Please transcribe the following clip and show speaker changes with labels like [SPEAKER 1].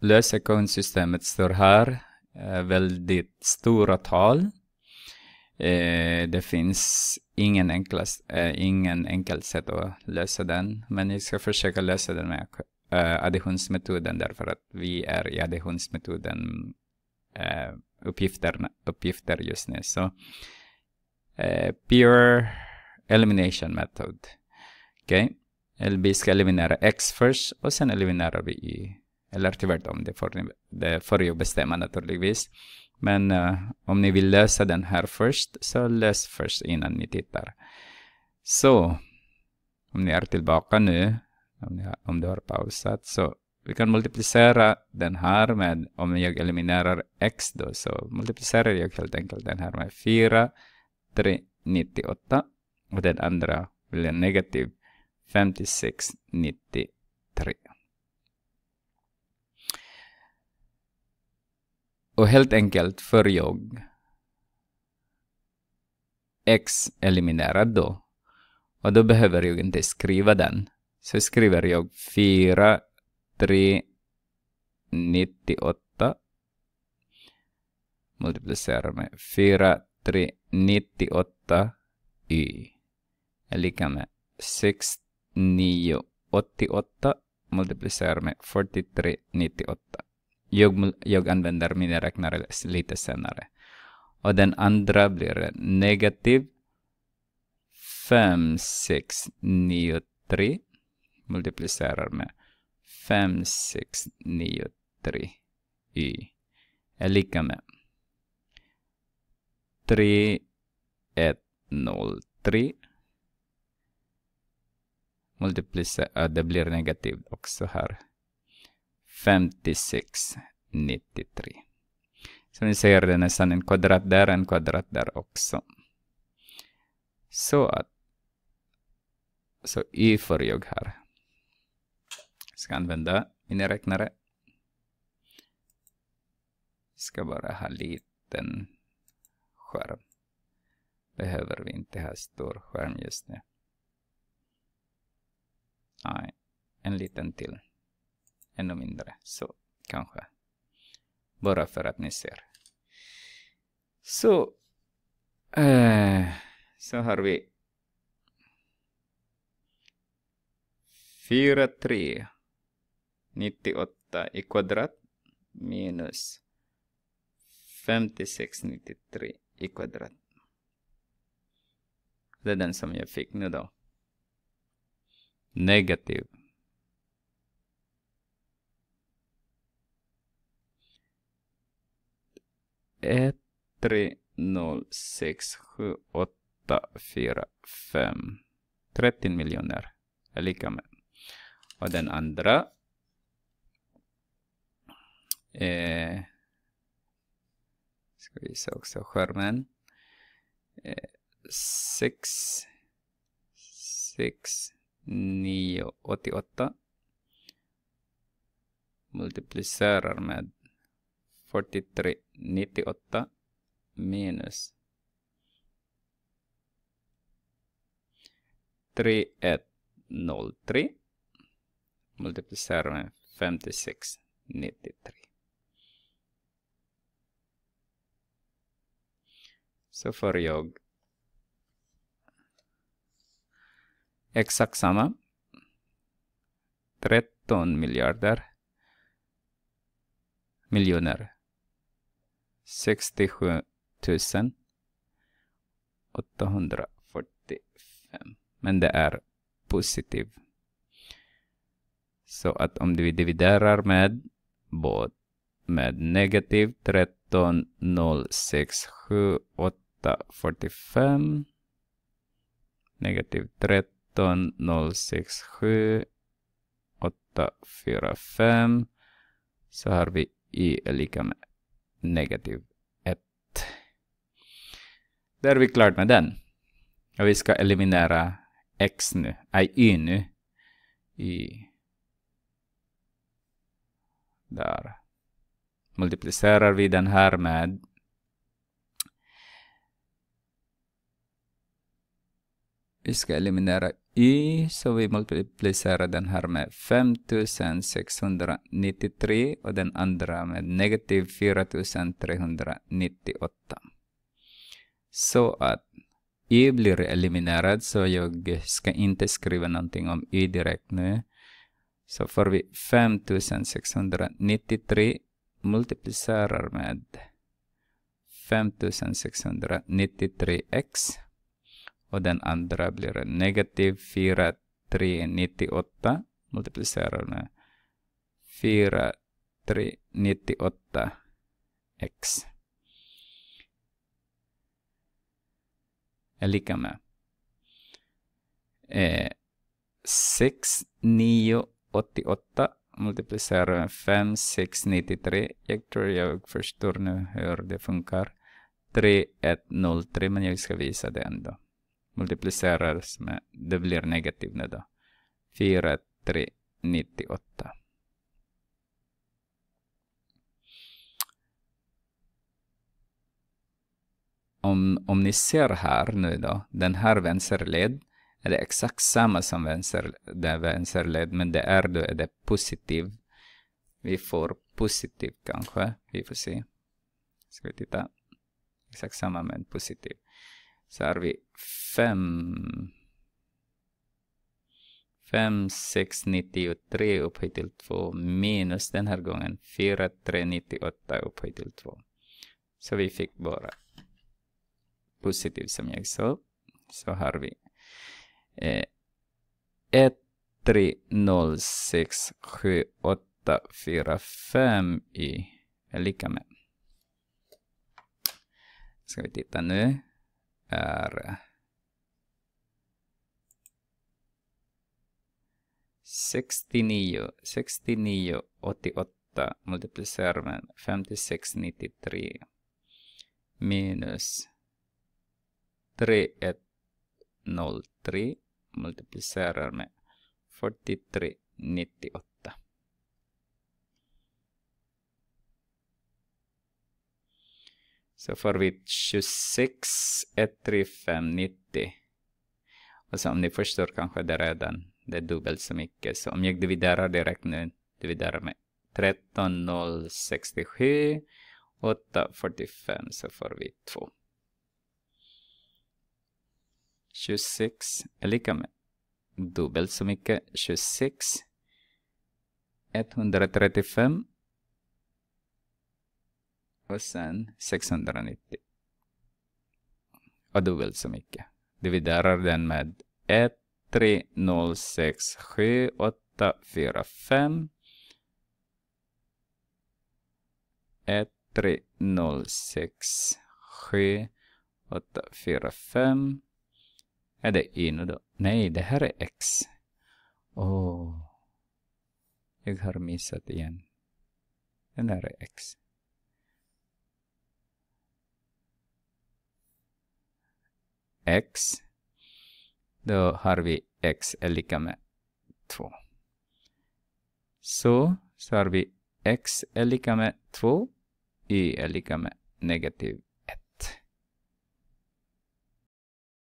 [SPEAKER 1] lösekonsystemet står här. Eh, väldigt stora tal. Eh, det finns ingen, enklast, eh, ingen enkel sätt att lösa den. Men jag ska försöka lösa den med additionsmetoden därför att vi är i additionsmetoden uppgifter, uppgifter just nu. Så pure elimination method. Okej, okay. LB ska eliminera X först och sen eliminerar vi Y. Eller tvärtom, det får, ni, det får ju bestämma naturligtvis. Men uh, om ni vill lösa den här först, så lös först innan ni tittar. Så, om ni är tillbaka nu, om, ni, om du har pausat, så vi kan multiplicera den här med, om jag eliminerar x då, så multiplicerar jag helt enkelt den här med 4, 3, 98 och den andra blir negativ 56, 93. och helt enkelt för jag x eliminerad då. Och då behöver jag inte skriva den. Så skriver jag 4, 3, 98 multiplicerar med 4, 3, 98 y är lika med 6, 9, 88 multiplicerar med 43, 98 jag, jag använder mina räknare lite senare. Och den andra blir negativ 5693 multiplicerar med 5693 y är lika med 3103 multiplicerar 0, det blir negativt också här 5693. Så ni ser det är nästan en kvadrat där, en kvadrat där också. Så att så Y får jag här. Jag Ska använda min räknare. Jag Ska bara ha liten skärm. Behöver vi inte ha stor skärm just nu. Nej, en liten till ännu mindre. Så kanske. Bara för att ni ser. Så. Äh, så har vi. 4, 3. 98 i kvadrat minus 56, 93 i kvadrat. Det är den som jag fick nu då. Negativ 1, 3, 0, 6, 7, 8, 4, 5, 13 miljoner är lika med. Och den andra eh, ska visa också skärmen. Eh, 6 6 9 88 multiplicerar med 43, 98 minus 3103 multiplicerar med 56, 93. Så får jag exakt samma. 13 miljarder miljoner 67 845. Men det är positiv. Så att om vi dividerar med båt med negativ 13 0 6 7 8 45 negativ 13 0 6 7 8 4 5 så har vi i är lika med negativ 1. Där är vi klart med den. Och vi ska eliminera x nu, nej äh, y nu. I där. Multiplicerar vi den här med Vi ska eliminera y, så vi multiplicerar den här med 5693 och den andra med negativ 4398. Så att y blir eliminerad, så jag ska inte skriva någonting om y direkt nu. Så får vi 5693 multiplicerar med 5693x och den andra blir negativ 4 3 98 multiplicerar med 4 3 98 x är lika med eh, 6 9 88 multiplicerar med 5 6 93 jag tror jag förstår nu hur det funkar 3103, men jag ska visa det ändå multipliceras med, det blir negativt nu då. 4, 3, 98. Om, om ni ser här nu då, den här vänsterled är det exakt samma som vänster, den vänsterled, men det är då är det positiv. Vi får positiv kanske, vi får se. Ska vi titta? Exakt samma men positiv så är vi 5 5, 6, 93 upphöjt till 2 minus den här gången 4, 3, 98 upphöjt till 2. Så vi fick bara positivt som jag sa. Så har vi eh, 1, 3, 0, 6, 7, 8, 4, 5 i är lika med. Ska vi titta nu är 69, 69, 88 multiplicerar med 56, 93 minus 3103 multiplicerar med 43, 98. Så får vi 26 13590. Och om ni förstår kanske det redan det är dubbelt så mycket. Så om jag dividerar direkt nu, dividerar med 13067 845 så får vi 2. 26 är lika med dubbelt så mycket 26 135 och sen 690. Och dubbelt så mycket. Dividerar den med 1, 3, 0, 6, 7, 8, 4, 5. 1, 3, 0, 6, 7, 8, 4, 5. Är det y nu då? Nej, det här är x. Åh. Oh. Jag har missat igen. Den här är x. x. Då har vi x är lika med 2. Så, så har vi x är lika med 2, y är lika med negativ